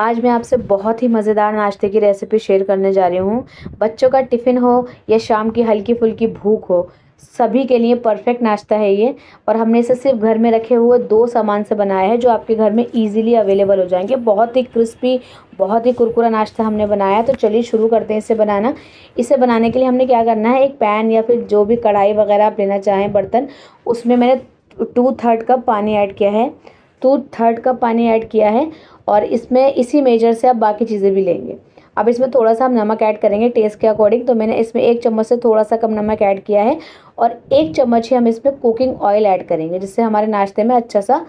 आज मैं आपसे बहुत ही मज़ेदार नाश्ते की रेसिपी शेयर करने जा रही हूँ बच्चों का टिफ़िन हो या शाम की हल्की फुल्की भूख हो सभी के लिए परफेक्ट नाश्ता है ये और हमने इसे सिर्फ घर में रखे हुए दो सामान से बनाया है जो आपके घर में इजीली अवेलेबल हो जाएंगे बहुत ही क्रिस्पी बहुत ही कुरकुरा नाश्ता हमने बनाया तो चलिए शुरू करते हैं इसे बनाना इसे बनाने के लिए हमने क्या करना है एक पैन या फिर जो भी कढ़ाई वगैरह आप लेना चाहें बर्तन उसमें मैंने टू थर्ड कप पानी ऐड किया है टू थर्ड कप पानी ऐड किया है और इसमें इसी मेजर से आप बाकी चीज़ें भी लेंगे अब इसमें थोड़ा सा हम नमक ऐड करेंगे टेस्ट के अकॉर्डिंग तो मैंने इसमें एक चम्मच से थोड़ा सा कम नमक ऐड किया है और एक चम्मच ही हम इसमें कुकिंग ऑयल ऐड करेंगे जिससे हमारे नाश्ते में अच्छा सा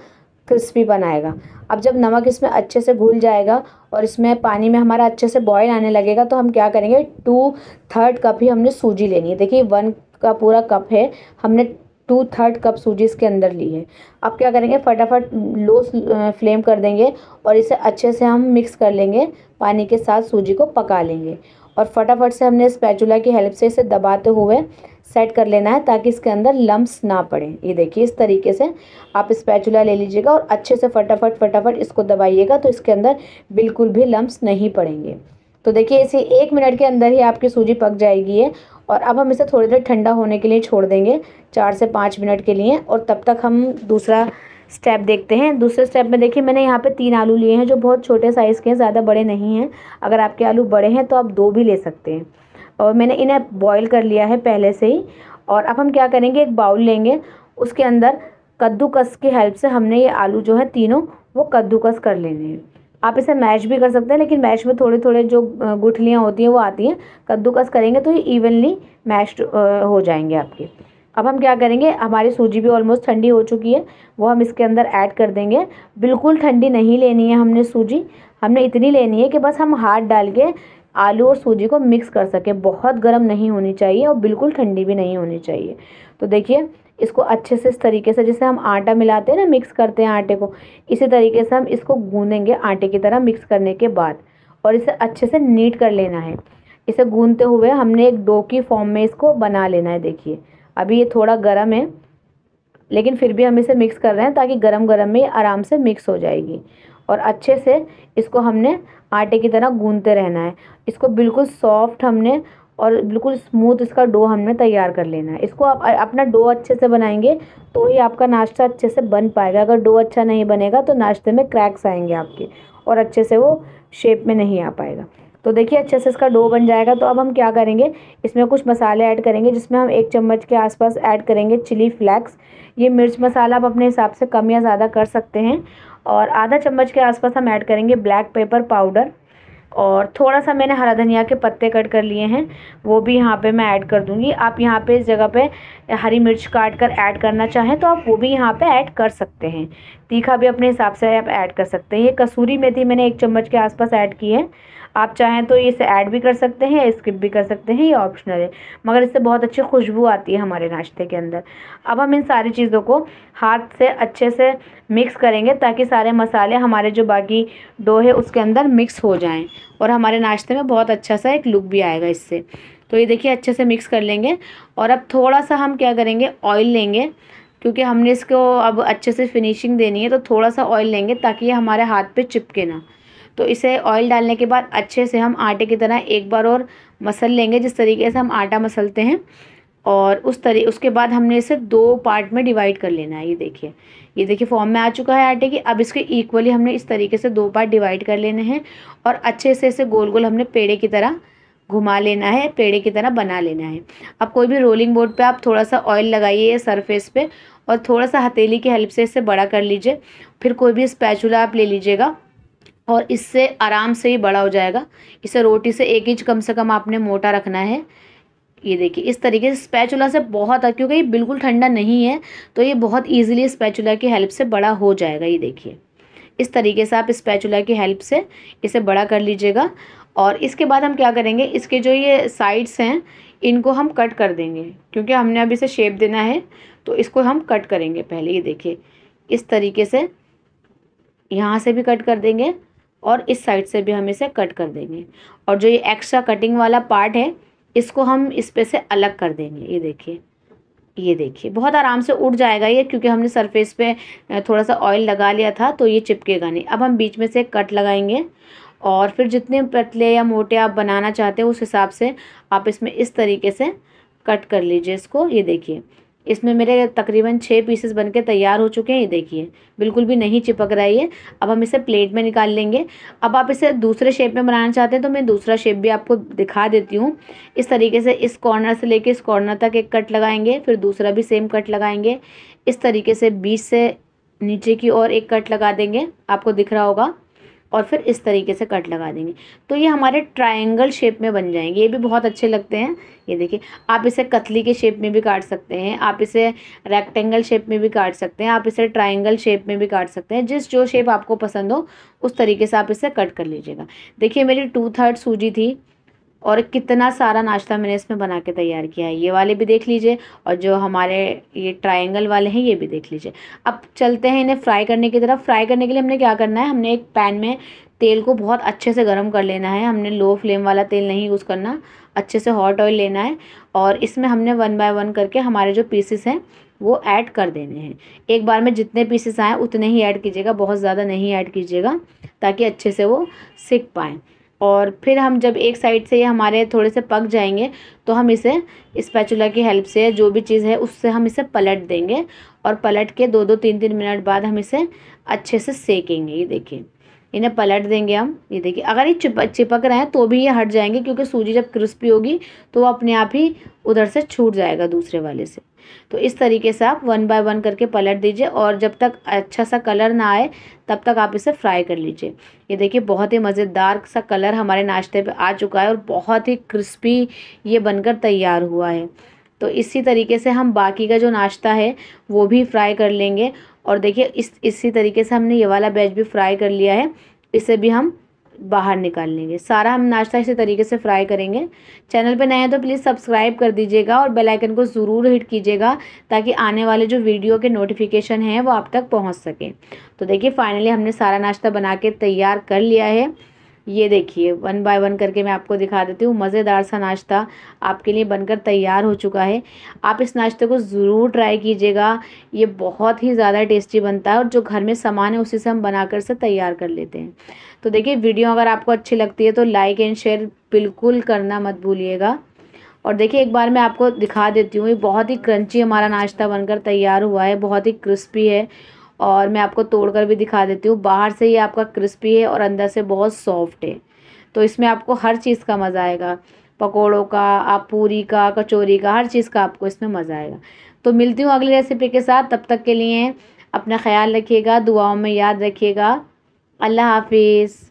क्रिस्पी बनाएगा अब जब नमक इसमें अच्छे से घुल जाएगा और इसमें पानी में हमारा अच्छे से बॉयल आने लगेगा तो हम क्या करेंगे टू थर्ड कप ही हमने सूजी लेनी है देखिए वन का पूरा कप है हमने टू थर्ड कप सूजी इसके अंदर ली है अब क्या करेंगे फटाफट लो फ्लेम कर देंगे और इसे अच्छे से हम मिक्स कर लेंगे पानी के साथ सूजी को पका लेंगे और फटाफट से हमने स्पैचुला की हेल्प से इसे दबाते हुए सेट कर लेना है ताकि इसके अंदर लम्ब्स ना पड़े ये देखिए इस तरीके से आप स्पैचुला ले लीजिएगा और अच्छे से फटाफट फटाफट इसको दबाइएगा तो इसके अंदर बिल्कुल भी लम्ब्स नहीं पड़ेंगे तो देखिए इसे एक मिनट के अंदर ही आपकी सूजी पक जाएगी है और अब हम इसे थोड़ी देर ठंडा होने के लिए छोड़ देंगे चार से पाँच मिनट के लिए और तब तक हम दूसरा स्टेप देखते हैं दूसरे स्टेप में देखिए मैंने यहाँ पे तीन आलू लिए हैं जो बहुत छोटे साइज़ के हैं ज़्यादा बड़े नहीं हैं अगर आपके आलू बड़े हैं तो आप दो भी ले सकते हैं और मैंने इन्हें बॉईल कर लिया है पहले से ही और अब हम क्या करेंगे एक बाउल लेंगे उसके अंदर कद्दूकस की हेल्प से हमने ये आलू जो है तीनों वो कद्दूकस कर लेने हैं आप इसे मैश भी कर सकते हैं लेकिन मैश में थोड़े थोड़े जो गुठलियाँ होती हैं वो आती हैं कद्दूकस करेंगे तो ये इवनली मैश हो जाएंगे आपके अब हम क्या करेंगे हमारी सूजी भी ऑलमोस्ट ठंडी हो चुकी है वो हम इसके अंदर ऐड कर देंगे बिल्कुल ठंडी नहीं लेनी है हमने सूजी हमने इतनी लेनी है कि बस हम हाथ डाल के आलू और सूजी को मिक्स कर सकें बहुत गर्म नहीं होनी चाहिए और बिल्कुल ठंडी भी नहीं होनी चाहिए तो देखिए इसको अच्छे से इस तरीके से जैसे हम आटा मिलाते हैं ना मिक्स करते हैं आटे को इसी तरीके से हम इसको गूँधेंगे आटे की तरह मिक्स करने के बाद और इसे अच्छे से नीट कर लेना है इसे गूंदते हुए हमने एक डो की फॉर्म में इसको बना लेना है देखिए अभी ये थोड़ा गर्म है लेकिन फिर भी हम इसे मिक्स कर रहे हैं ताकि गरम गरम में आराम से मिक्स हो जाएगी और अच्छे से इसको हमने आटे की तरह गूंदते रहना है इसको बिल्कुल सॉफ्ट हमने और बिल्कुल स्मूथ इसका डो हमने तैयार कर लेना है इसको आप अपना डो अच्छे से बनाएंगे तो ही आपका नाश्ता अच्छे से बन पाएगा अगर डो अच्छा नहीं बनेगा तो नाश्ते में क्रैक्स आएंगे आपके और अच्छे से वो शेप में नहीं आ पाएगा तो देखिए अच्छे से इसका डो बन जाएगा तो अब हम क्या करेंगे इसमें कुछ मसाले ऐड करेंगे जिसमें हम एक चम्मच के आसपास ऐड करेंगे चिली फ्लैक्स ये मिर्च मसाला आप अपने हिसाब से कम या ज़्यादा कर सकते हैं और आधा चम्मच के आसपास हम ऐड करेंगे ब्लैक पेपर पाउडर और थोड़ा सा मैंने हरा धनिया के पत्ते कट कर लिए हैं वो भी यहाँ पे मैं ऐड कर दूँगी आप यहाँ पे इस जगह पे हरी मिर्च काट कर ऐड करना चाहें तो आप वो भी यहाँ पे ऐड कर सकते हैं तीखा भी अपने हिसाब से आप ऐड कर सकते हैं ये कसूरी मेथी मैंने एक चम्मच के आसपास ऐड की है आप चाहें तो इसे ऐड भी कर सकते हैं या स्किप भी कर सकते हैं ये ऑप्शनल है मगर इससे बहुत अच्छी खुशबू आती है हमारे नाश्ते के अंदर अब हम इन सारी चीज़ों को हाथ से अच्छे से मिक्स करेंगे ताकि सारे मसाले हमारे जो बाकी डो है उसके अंदर मिक्स हो जाएँ और हमारे नाश्ते में बहुत अच्छा सा एक लुक भी आएगा इससे तो ये देखिए अच्छे से मिक्स कर लेंगे और अब थोड़ा सा हम क्या करेंगे ऑयल लेंगे क्योंकि हमने इसको अब अच्छे से फिनिशिंग देनी है तो थोड़ा सा ऑयल लेंगे ताकि ये हमारे हाथ पे चिपके ना तो इसे ऑयल डालने के बाद अच्छे से हम आटे की तरह एक बार और मसल लेंगे जिस तरीके से हम आटा मसलते हैं और उस तरी उसके बाद हमने इसे दो पार्ट में डिवाइड कर लेना है ये देखिए ये देखिए फॉर्म में आ चुका है आटे की अब इसके इक्वली हमने इस तरीके से दो पार्ट डिवाइड कर लेने हैं और अच्छे से इसे गोल गोल हमने पेड़े की तरह घुमा लेना है पेड़े की तरह बना लेना है अब कोई भी रोलिंग बोर्ड पे आप थोड़ा सा ऑयल लगाइए सरफेस पे और थोड़ा सा हथेली की हेल्प से इसे बड़ा कर लीजिए फिर कोई भी स्पैचुला आप ले लीजिएगा और इससे आराम से ही बड़ा हो जाएगा इसे रोटी से एक इंच कम से कम आपने मोटा रखना है ये देखिए इस तरीके से स्पैचुला से बहुत क्योंकि ये बिल्कुल ठंडा नहीं है तो ये बहुत ईजिली स्पैचुला की हेल्प से बड़ा हो जाएगा ये देखिए इस तरीके से आप स्पैचुला की हेल्प से इसे बड़ा कर लीजिएगा और इसके बाद हम क्या करेंगे इसके जो ये साइड्स हैं इनको हम कट कर देंगे क्योंकि हमने अभी इसे शेप देना है तो इसको हम कट करेंगे पहले ये देखिए इस तरीके से यहाँ से भी कट कर देंगे और इस साइड से भी हम इसे कट कर देंगे और जो ये एक्स्ट्रा कटिंग वाला पार्ट है इसको हम इस पे से अलग कर देंगे ये देखिए ये देखिए बहुत आराम से उठ जाएगा ये क्योंकि हमने सरफेस पे थोड़ा सा ऑयल लगा लिया था तो ये चिपकेगा नहीं अब हम बीच में से कट लगाएंगे और फिर जितने पतले या मोटे आप बनाना चाहते हो उस हिसाब से आप इसमें इस तरीके से कट कर लीजिए इसको ये देखिए इसमें मेरे तकरीबन छः पीसेस बनके तैयार हो चुके हैं ये देखिए बिल्कुल भी नहीं चिपक रहा है ये अब हम इसे प्लेट में निकाल लेंगे अब आप इसे दूसरे शेप में बनाना चाहते हैं तो मैं दूसरा शेप भी आपको दिखा देती हूँ इस तरीके से इस कॉर्नर से लेके इस कॉर्नर तक एक कट लगाएंगे फिर दूसरा भी सेम कट लगाएंगे इस तरीके से बीच से नीचे की ओर एक कट लगा देंगे आपको दिख रहा होगा और फिर इस तरीके से कट लगा देंगे तो ये हमारे ट्रायंगल शेप में बन जाएंगे ये भी बहुत अच्छे लगते हैं ये देखिए आप इसे कतली के शेप में भी काट सकते हैं आप इसे रेक्टेंगल शेप में भी काट सकते हैं आप इसे ट्रायंगल शेप में भी काट सकते हैं जिस जो शेप आपको पसंद हो उस तरीके से आप इसे कट कर लीजिएगा देखिए मेरी टू थर्ड सूजी थी और कितना सारा नाश्ता मैंने इसमें बना के तैयार किया है ये वाले भी देख लीजिए और जो हमारे ये ट्रायंगल वाले हैं ये भी देख लीजिए अब चलते हैं इन्हें फ्राई करने की तरफ फ्राई करने के लिए हमने क्या करना है हमने एक पैन में तेल को बहुत अच्छे से गर्म कर लेना है हमने लो फ्लेम वाला तेल नहीं यूज़ करना अच्छे से हॉट ऑयल लेना है और इसमें हमने वन बाय वन करके हमारे जो पीसेस हैं वो ऐड कर देने हैं एक बार में जितने पीसेस आए उतने ही ऐड कीजिएगा बहुत ज़्यादा नहीं ऐड कीजिएगा ताकि अच्छे से वो सीख पाएँ और फिर हम जब एक साइड से ये हमारे थोड़े से पक जाएंगे तो हम इसे स्पैचुला की हेल्प से जो भी चीज़ है उससे हम इसे पलट देंगे और पलट के दो दो तीन तीन मिनट बाद हम इसे अच्छे से सेकेंगे ये देखिए इन्हें पलट देंगे हम ये देखिए अगर ये चिपक चिपक रहे हैं तो भी ये हट जाएंगे क्योंकि सूजी जब क्रिस्पी होगी तो वो अपने आप ही उधर से छूट जाएगा दूसरे वाले से तो इस तरीके से आप वन बाय वन करके पलट दीजिए और जब तक अच्छा सा कलर ना आए तब तक आप इसे फ्राई कर लीजिए ये देखिए बहुत ही मज़ेदार सा कलर हमारे नाश्ते पे आ चुका है और बहुत ही क्रिस्पी ये बनकर तैयार हुआ है तो इसी तरीके से हम बाकी का जो नाश्ता है वो भी फ्राई कर लेंगे और देखिए इस इसी तरीके से हमने ये वाला बैच भी फ्राई कर लिया है इसे भी हम बाहर निकाल लेंगे सारा हम नाश्ता इसी तरीके से फ्राई करेंगे चैनल पर नए हैं तो प्लीज़ सब्सक्राइब कर दीजिएगा और बेल आइकन को ज़रूर हिट कीजिएगा ताकि आने वाले जो वीडियो के नोटिफिकेशन हैं वो आप तक पहुंच सकें तो देखिए फाइनली हमने सारा नाश्ता बना के तैयार कर लिया है ये देखिए वन बाय वन करके मैं आपको दिखा देती हूँ मज़ेदार सा नाश्ता आपके लिए बनकर तैयार हो चुका है आप इस नाश्ते को ज़रूर ट्राई कीजिएगा ये बहुत ही ज़्यादा टेस्टी बनता है और जो घर में सामान है उसी से हम बनाकर से तैयार कर लेते हैं तो देखिए वीडियो अगर आपको अच्छी लगती है तो लाइक एंड शेयर बिल्कुल करना मत भूलिएगा और देखिए एक बार मैं आपको दिखा देती हूँ ये बहुत ही क्रंची हमारा नाश्ता बनकर तैयार हुआ है बहुत ही क्रिस्पी है और मैं आपको तोड़कर भी दिखा देती हूँ बाहर से ये आपका क्रिस्पी है और अंदर से बहुत सॉफ्ट है तो इसमें आपको हर चीज़ का मज़ा आएगा पकोड़ों का आप पूरी का कचौरी का हर चीज़ का आपको इसमें मज़ा आएगा तो मिलती हूँ अगली रेसिपी के साथ तब तक के लिए अपना ख्याल रखिएगा दुआओं में याद रखिएगा अल्लाह हाफिज़